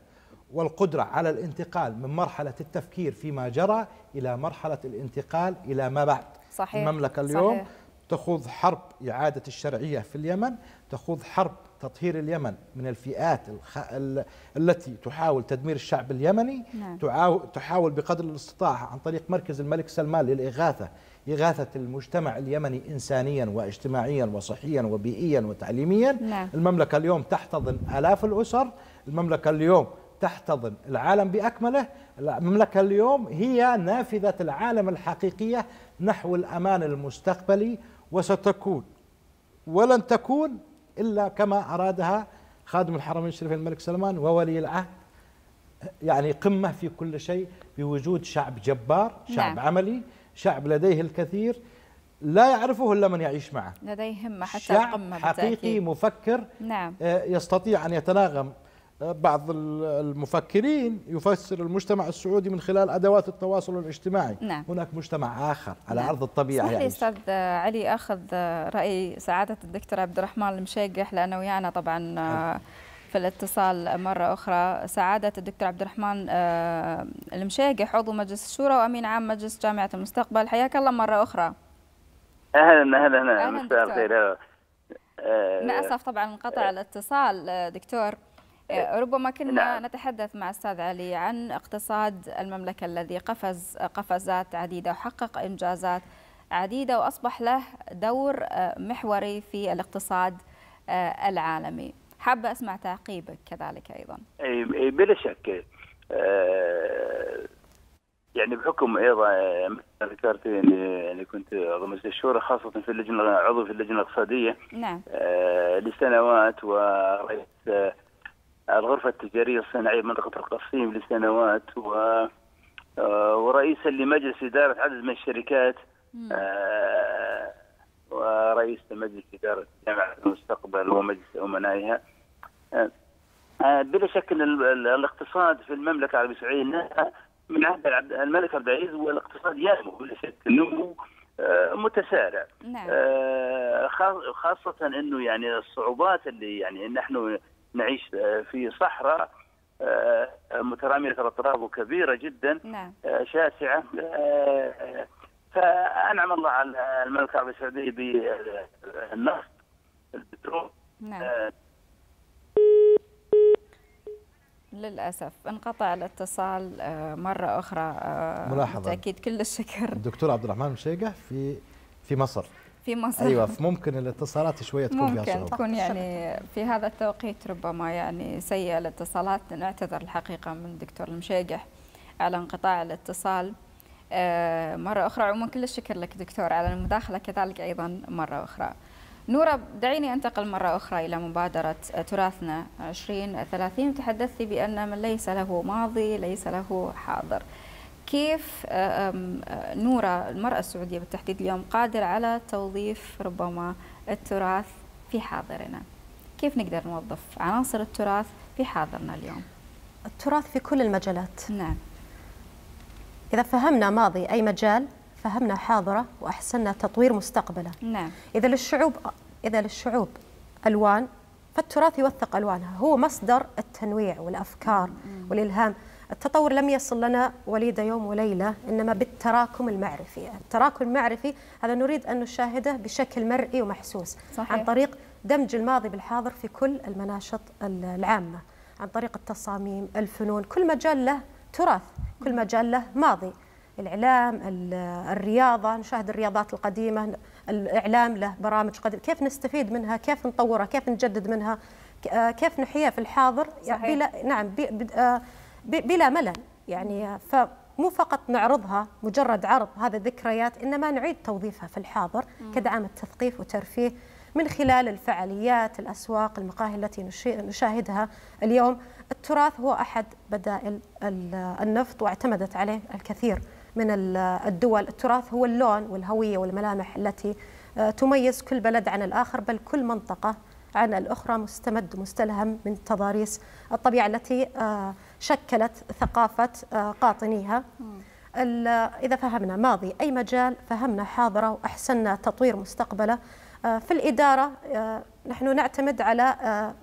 والقدرة على الانتقال من مرحلة التفكير فيما جرى إلى مرحلة الانتقال إلى ما بعد صحيح المملكة اليوم صحيح تخوض حرب إعادة الشرعية في اليمن تخوض حرب تطهير اليمن من الفئات الخ... ال... التي تحاول تدمير الشعب اليمني نعم. تعاو... تحاول بقدر الاستطاعة عن طريق مركز الملك سلمان للإغاثة إغاثة المجتمع اليمني إنسانيا واجتماعيا وصحيا وبيئيا وتعليميا نعم. المملكة اليوم تحتضن آلاف الأسر المملكة اليوم تحتضن العالم باكمله المملكه اليوم هي نافذه العالم الحقيقيه نحو الامان المستقبلي وستكون ولن تكون الا كما ارادها خادم الحرمين الشريفين الملك سلمان وولي العهد يعني قمه في كل شيء بوجود شعب جبار، شعب نعم. عملي، شعب لديه الكثير لا يعرفه الا من يعيش معه. لديهم حتى شعب القمه حقيقي بتأكيد. مفكر نعم. آه، يستطيع ان يتناغم آه، بعض المفكرين يفسر المجتمع السعودي من خلال ادوات التواصل الاجتماعي نعم. هناك مجتمع اخر على نعم. ارض الطبيعه اسمح لي يعني. استاذ علي اخذ راي سعاده الدكتور عبد الرحمن المشيقح لانه ويانا طبعا آه، في الاتصال مرة أخرى سعادة الدكتور عبد الرحمن آه، المشيقح عضو مجلس الشورى وأمين عام مجلس جامعة المستقبل حياك الله مرة أخرى أهلا أهلا أهلا مساء الخير أنا أسف طبعا انقطع الاتصال دكتور إيه، ربما كنا نعم. نتحدث مع استاذ علي عن اقتصاد المملكه الذي قفز قفزات عديده وحقق انجازات عديده واصبح له دور آه، محوري في الاقتصاد آه، العالمي. حابه اسمع تعقيبك كذلك ايضا. بلا شك آه، يعني بحكم ايضا ذكرت يعني كنت مجلس الشورى خاصه في اللجنه عضو في اللجنه الاقتصاديه نعم لسنوات ورئيس الغرفة التجارية الصناعية بمنطقة القصيم لسنوات و آه، ورئيسا لمجلس إدارة عدد من الشركات آه، ورئيس لمجلس إدارة جامعة المستقبل ومجلس أمنائها آه، بلا شك أن الاقتصاد في المملكة العربية السعودية من عهد الملك عبد العزيز والاقتصاد ينمو بلا شك نمو متسارع نعم. خاصة أنه يعني الصعوبات اللي يعني نحن نعيش آه، في صحراء آه، مترامية الأطراف وكبيرة جدا نعم. آه، شاسعة فأنعم الله على المملكة العربية السعودية بالنفط البترول نعم. للاسف انقطع الاتصال مره اخرى ملاحظه بالتاكيد كل الشكر الدكتور عبد الرحمن مشيقه في في مصر في مصر ايوه فممكن الاتصالات شويه تكون فيها صعوبه تكون يعني في هذا التوقيت ربما يعني سيئه الاتصالات نعتذر الحقيقه من الدكتور المشيقح على انقطاع الاتصال آه، مرة أخرى عموما كل الشكر لك دكتور على المداخلة كذلك أيضا مرة أخرى نورة دعيني أنتقل مرة أخرى إلى مبادرة تراثنا 2030 تحدثت بأن من ليس له ماضي ليس له حاضر كيف آه، آه، نورة المرأة السعودية بالتحديد اليوم قادرة على توظيف ربما التراث في حاضرنا كيف نقدر نوظف عناصر التراث في حاضرنا اليوم التراث في كل المجالات نعم إذا فهمنا ماضي أي مجال فهمنا حاضرة وأحسننا تطوير مستقبله نعم إذا للشعوب إذا للشعوب ألوان فالتراث يوثق ألوانها هو مصدر التنويع والأفكار والإلهام التطور لم يصل لنا وليد يوم وليلة إنما بالتراكم المعرفي التراكم المعرفي هذا نريد أن نشاهده بشكل مرئي ومحسوس صحيح. عن طريق دمج الماضي بالحاضر في كل المناشط العامة عن طريق التصاميم الفنون كل مجال له تراث كل مجال له ماضي الإعلام الرياضة نشاهد الرياضات القديمة الإعلام له برامج قديمة كيف نستفيد منها كيف نطورها كيف نجدد منها آه، كيف نحيا في الحاضر يعني صحيح. يعني نعم آه، بلا ملل يعني فمو فقط نعرضها مجرد عرض هذا الذكريات إنما نعيد توظيفها في الحاضر كدعم تثقيف وترفيه من خلال الفعاليات الأسواق المقاهي التي نشاهدها اليوم التراث هو أحد بدائل النفط واعتمدت عليه الكثير من الدول التراث هو اللون والهوية والملامح التي آه، تميز كل بلد عن الآخر بل كل منطقة عن الأخرى مستمد مستلهم من تضاريس الطبيعة التي آه، شكلت ثقافة آه، قاطنيها إذا فهمنا ماضي أي مجال فهمنا حاضره وأحسننا تطوير مستقبله آه، في الإدارة آه، نحن نعتمد على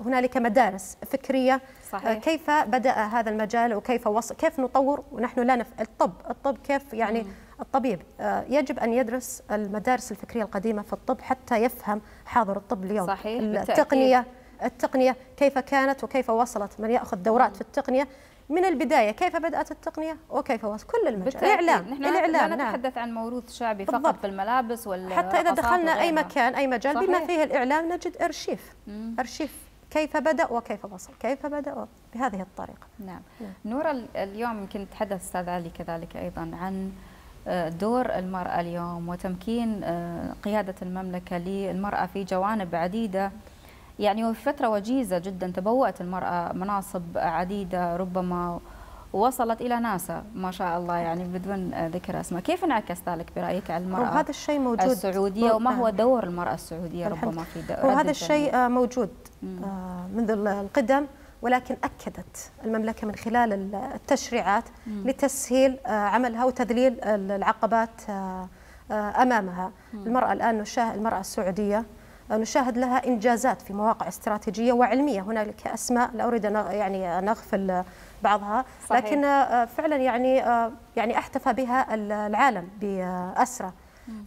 هنالك مدارس فكرية صحيح. كيف بدأ هذا المجال وكيف وصل كيف نطور ونحن لا نف... الطب الطب كيف يعني الطبيب يجب أن يدرس المدارس الفكرية القديمة في الطب حتى يفهم حاضر الطب اليوم صحيح. التقنية بالتأكيد. التقنية كيف كانت وكيف وصلت من يأخذ دورات في التقنية من البدايه كيف بدات التقنيه وكيف وصل كل المجال الاعلام نحن الاعلام لا نعم. نتحدث عن موروث شعبي بالضبط. في بالملابس وال حتى اذا دخلنا اي مكان اي مجال صحيح. بما فيه الاعلام نجد ارشيف مم. ارشيف كيف بدا وكيف وصل كيف بدا بهذه الطريقه نعم, نعم. نورا اليوم يمكن تحدث استاذ علي كذلك ايضا عن آه، دور المراه اليوم وتمكين آه، قياده المملكه للمراه في جوانب عديده يعني وفي فترة وجيزة جدا تبوأت المرأة مناصب عديدة ربما وصلت إلى ناسا ما شاء الله يعني بدون ذكر أسماء كيف انعكس ذلك برأيك على المرأة وهذا الشيء موجود السعودية وما هو آه. دور المرأة السعودية ربما في دور وهذا الشيء آه، موجود آه، منذ القدم ولكن أكدت المملكة من خلال التشريعات لتسهيل عملها وتذليل العقبات أمامها المرأة الآن نشاهد المرأة السعودية نشاهد لها انجازات في مواقع استراتيجيه وعلميه هنالك اسماء لا اريد ان يعني ان اغفل بعضها صحيح. لكن آه، فعلا يعني آه، يعني احتفى بها العالم باسرى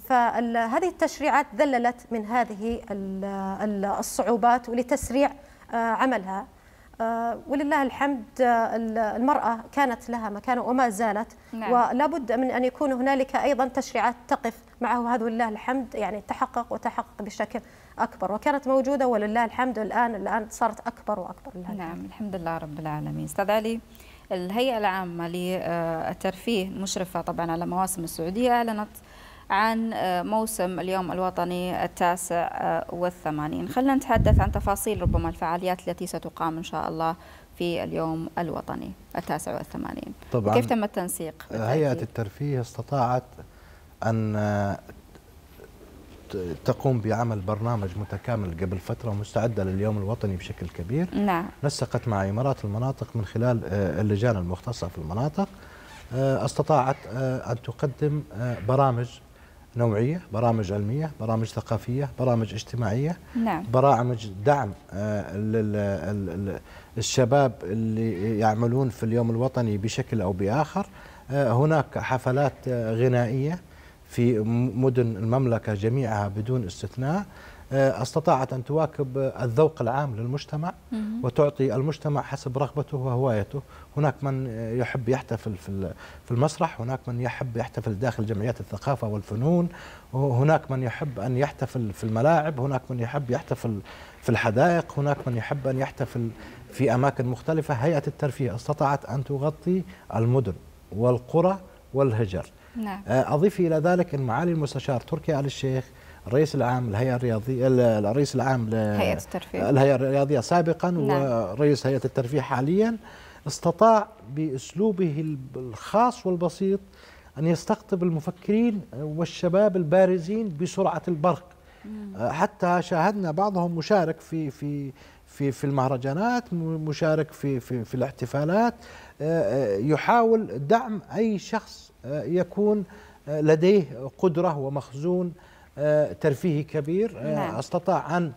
فهذه التشريعات ذللت من هذه الصعوبات ولتسريع آه، عملها ولله الحمد المرأة كانت لها مكانة وما زالت نعم. ولا بد من أن يكون هنالك أيضا تشريعات تقف معه هذا ولله الحمد يعني تحقق وتحقق بشكل أكبر وكانت موجودة ولله الحمد الآن الآن صارت أكبر وأكبر لله نعم الحمد, الحمد لله رب العالمين أستاذ علي الهيئة العامة للترفيه مشرفة طبعا على مواسم السعودية أعلنت عن موسم اليوم الوطني التاسع والثمانين خلينا نتحدث عن تفاصيل ربما الفعاليات التي ستقام إن شاء الله في اليوم الوطني التاسع والثمانين طبعا كيف تم التنسيق؟ هيئة الترفيه استطاعت أن تقوم بعمل برنامج متكامل قبل فترة ومستعدة لليوم الوطني بشكل كبير نعم. نسقت مع إمارات المناطق من خلال آه، اللجان المختصة في المناطق آه، استطاعت آه، أن تقدم برامج نوعية برامج علمية برامج ثقافية برامج اجتماعية نعم. برامج دعم الشباب اللي يعملون في اليوم الوطني بشكل أو بآخر هناك حفلات غنائية في مدن المملكة جميعها بدون استثناء آه، استطاعت أن تواكب الذوق العام للمجتمع وتعطي المجتمع حسب رغبته وهوايته هناك من يحب يحتفل في المسرح هناك من يحب يحتفل داخل جمعيات الثقافة والفنون هناك من يحب أن يحتفل في الملاعب هناك من يحب يحتفل في الحدائق هناك من يحب أن يحتفل في أماكن مختلفة هيئة الترفيه استطاعت أن تغطي المدن والقرى والهجر نعم. آه، أضيف إلى ذلك أن معالي المستشار تركي آل الشيخ الرئيس العام للهيئه الرياضية الرئيس العام هيئة الترفيه الهيئة الرياضية سابقا نعم. ورئيس هيئة الترفيه حاليا استطاع بأسلوبه الخاص والبسيط أن يستقطب المفكرين والشباب البارزين بسرعة البرق آه، حتى شاهدنا بعضهم مشارك في في في في المهرجانات مشارك في في في الاحتفالات آه، آه، يحاول دعم اي شخص يكون لديه قدره ومخزون ترفيهي كبير نعم. استطاع ان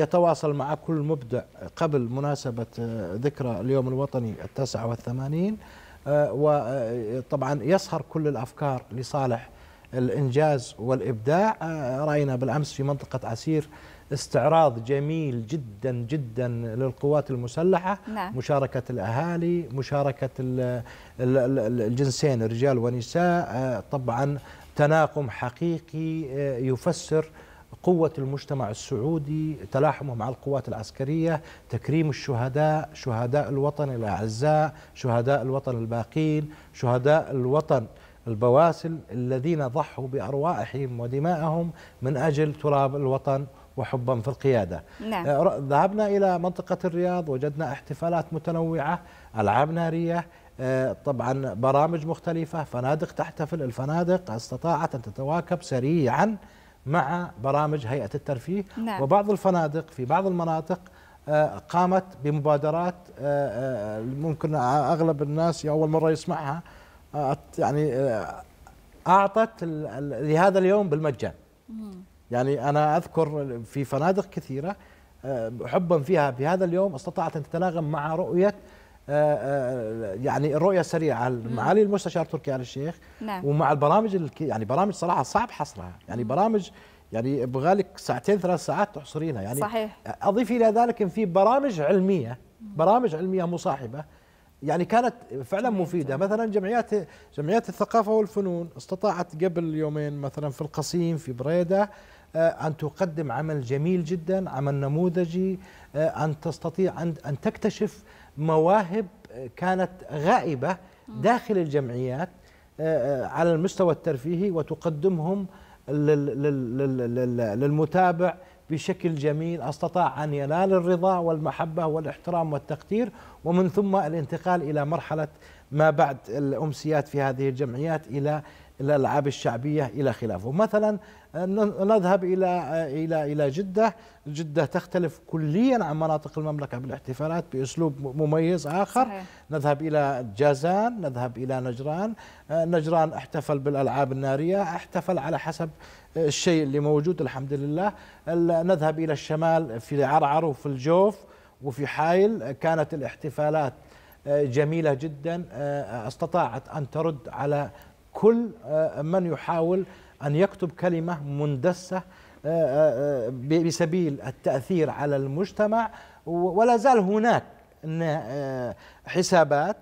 يتواصل مع كل مبدع قبل مناسبة ذكرى اليوم الوطني التاسعه والثمانين وطبعا يسهر كل الأفكار لصالح الإنجاز والإبداع آه، رأينا بالأمس في منطقة عسير استعراض جميل جدا جدا للقوات المسلحة نعم. مشاركة الأهالي مشاركة الجنسين رجال ونساء آه، طبعا تناغم حقيقي آه، يفسر قوة المجتمع السعودي تلاحمه مع القوات العسكرية تكريم الشهداء شهداء الوطن الأعزاء شهداء الوطن الباقين شهداء الوطن البواسل الذين ضحوا بأرواحهم ودمائهم من أجل تراب الوطن وحبا في القيادة نعم. آه، ذهبنا إلى منطقة الرياض وجدنا احتفالات متنوعة ألعاب نارية آه، طبعا برامج مختلفة فنادق تحتفل الفنادق استطاعت أن تتواكب سريعا مع برامج هيئة الترفيه نعم. وبعض الفنادق في بعض المناطق آه، قامت بمبادرات ممكن أغلب الناس أول مرة يسمعها يعني آه، اعطت لهذا اليوم بالمجان يعني انا اذكر في فنادق كثيره آه، حبا فيها بهذا اليوم استطاعت ان تتناغم مع رؤيه آه، يعني الرؤيه السريعه معالي المستشار تركي آل الشيخ نعم. ومع البرامج يعني برامج صراحه صعب حصرها يعني برامج يعني يبغى لك ساعتين ثلاث ساعات تحصرينها يعني صحيح اضيف الى ذلك ان في برامج علميه برامج علميه مصاحبه يعني كانت فعلا مفيدة مثلا جمعيات جمعيات الثقافة والفنون استطاعت قبل يومين مثلا في القصيم في بريدة آه، أن تقدم عمل جميل جدا عمل نموذجي آه، أن تستطيع أن تكتشف مواهب آه، كانت غائبة داخل الجمعيات على المستوى الترفيهي وتقدمهم للمتابع بشكل جميل استطاع أن ينال الرضا والمحبة والاحترام والتقدير ومن ثم الانتقال إلى مرحلة ما بعد الأمسيات في هذه الجمعيات إلى الالعاب الشعبيه الى خلافه مثلا نذهب الى الى الى جده جده تختلف كليا عن مناطق المملكه بالاحتفالات باسلوب مميز اخر صحيح. نذهب الى جازان نذهب الى نجران نجران احتفل بالالعاب الناريه احتفل على حسب الشيء اللي موجود الحمد لله نذهب الى الشمال في عرعر وفي الجوف وفي حايل كانت الاحتفالات جميله جدا استطاعت ان ترد على كل آه، من يحاول أن يكتب كلمة مندسة آه، آه، بسبيل التأثير على المجتمع ولا زال هناك حسابات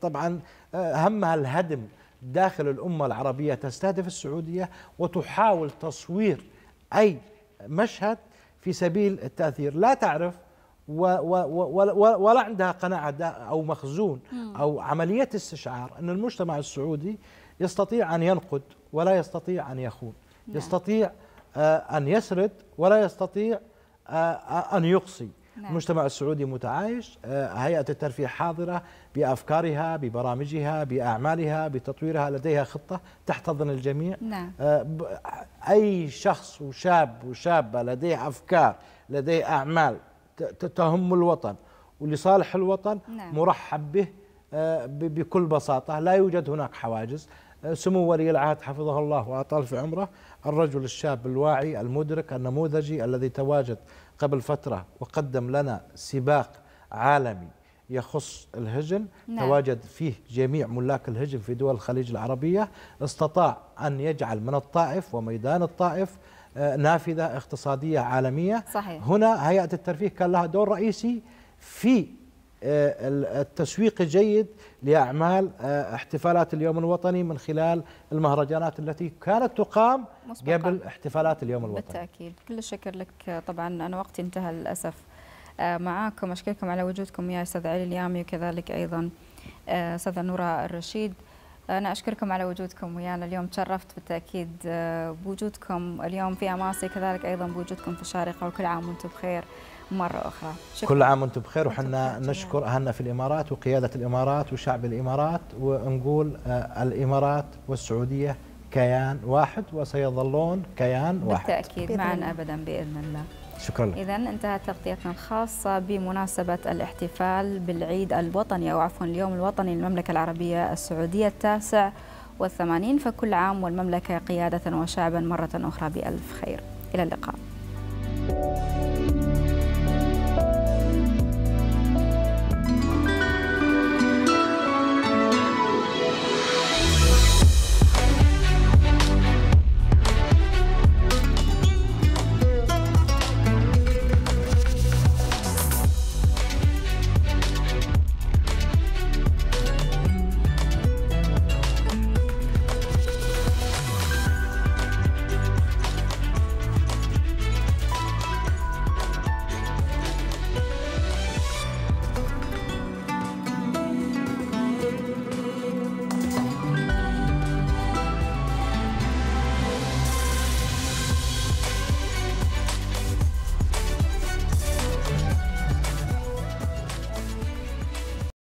طبعا همها الهدم داخل الأمة العربية تستهدف السعودية وتحاول تصوير أي مشهد في سبيل التأثير لا تعرف ولا عندها قناعة أو مخزون أو عملية استشعار أن المجتمع السعودي يستطيع أن ينقد ولا يستطيع أن يخون نعم. يستطيع آه، أن يسرد ولا يستطيع آه، آه، أن يقصي نعم. المجتمع السعودي متعايش هيئة الترفيه حاضرة بأفكارها ببرامجها بأعمالها بتطويرها لديها خطة تحتضن الجميع نعم. أي شخص وشاب وشابة لديه أفكار لديه أعمال تهم الوطن ولصالح الوطن نعم. مرحب به بكل بساطة لا يوجد هناك حواجز سمو ولي العهد حفظه الله وأطال في عمره الرجل الشاب الواعي المدرك النموذجي الذي تواجد قبل فترة وقدم لنا سباق عالمي يخص الهجن نعم. تواجد فيه جميع ملاك الهجن في دول الخليج العربية استطاع أن يجعل من الطائف وميدان الطائف آه، نافذة اقتصادية عالمية صحيح. هنا هيئة الترفيه كان لها دور رئيسي في آه، التسويق الجيد لاعمال آه، احتفالات اليوم الوطني من خلال المهرجانات التي كانت تقام مسبقاً. قبل احتفالات اليوم الوطني. بالتاكيد، كل الشكر لك طبعا انا وقتي انتهى للاسف. آه، معاكم اشكركم على وجودكم يا استاذ علي اليامي وكذلك ايضا استاذه نوره الرشيد. أنا أشكركم على وجودكم ويانا اليوم تشرفت بالتأكيد آه، بوجودكم اليوم في أماسي كذلك أيضا بوجودكم في الشارقة وكل عام وأنتم بخير مرة أخرى شكرا. كل عام وأنتم بخير وحنا نشكر أهلنا في الإمارات وقيادة الإمارات وشعب الإمارات ونقول آه، الإمارات والسعودية كيان واحد وسيظلون كيان واحد بالتأكيد معا أبدا بإذن الله شكرا إذا انتهت تغطيتنا الخاصة بمناسبة الاحتفال بالعيد الوطني أو عفوا اليوم الوطني للمملكة العربية السعودية التاسع والثمانين فكل عام والمملكة قيادة وشعبا مرة أخرى بألف خير إلى اللقاء